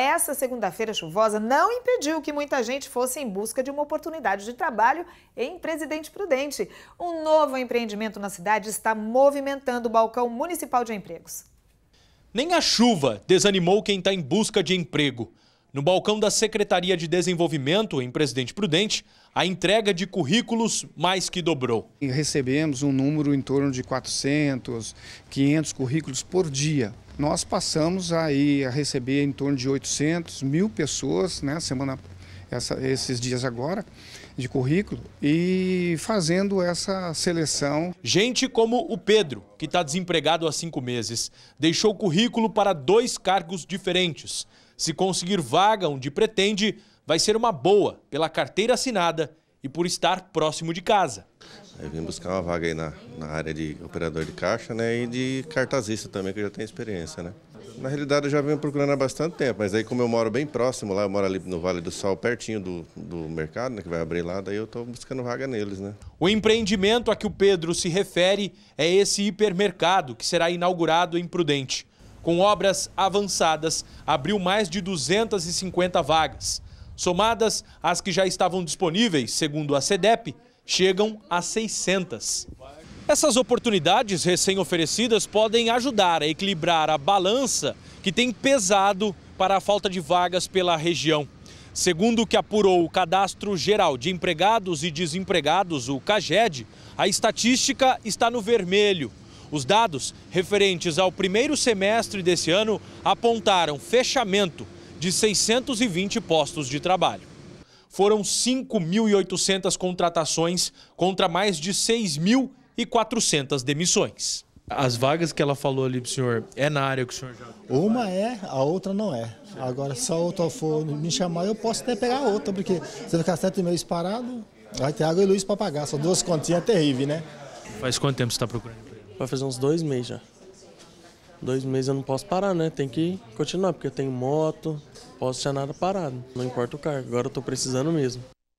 Essa segunda-feira chuvosa não impediu que muita gente fosse em busca de uma oportunidade de trabalho em Presidente Prudente. Um novo empreendimento na cidade está movimentando o balcão municipal de empregos. Nem a chuva desanimou quem está em busca de emprego. No balcão da Secretaria de Desenvolvimento, em Presidente Prudente, a entrega de currículos mais que dobrou. Recebemos um número em torno de 400, 500 currículos por dia. Nós passamos aí a receber em torno de 800 mil pessoas, né, semana, essa, esses dias agora, de currículo, e fazendo essa seleção. Gente como o Pedro, que está desempregado há cinco meses, deixou currículo para dois cargos diferentes se conseguir vaga onde pretende, vai ser uma boa pela carteira assinada e por estar próximo de casa. Eu vim buscar uma vaga aí na, na área de operador de caixa né, e de cartazista também, que eu já tenho experiência. Né? Na realidade, eu já venho procurando há bastante tempo, mas aí como eu moro bem próximo lá, eu moro ali no Vale do Sol, pertinho do, do mercado, né, que vai abrir lá, daí eu estou buscando vaga neles. Né? O empreendimento a que o Pedro se refere é esse hipermercado, que será inaugurado em Prudente com obras avançadas, abriu mais de 250 vagas. Somadas as que já estavam disponíveis, segundo a SEDEP, chegam a 600. Essas oportunidades recém-oferecidas podem ajudar a equilibrar a balança que tem pesado para a falta de vagas pela região. Segundo o que apurou o Cadastro Geral de Empregados e Desempregados, o CAGED, a estatística está no vermelho. Os dados referentes ao primeiro semestre desse ano apontaram fechamento de 620 postos de trabalho. Foram 5.800 contratações contra mais de 6.400 demissões. As vagas que ela falou ali para o senhor, é na área que o senhor já... Uma é, a outra não é. Agora, se a outra for me chamar, eu posso até pegar a outra, porque se eu ficar sete meses parado, vai ter água e luz para pagar. São duas continhas terríveis, né? Faz quanto tempo você está procurando? vai fazer uns dois meses já. Dois meses eu não posso parar, né? Tem que continuar, porque eu tenho moto, posso deixar nada parado. Não importa o cargo, agora eu tô precisando mesmo.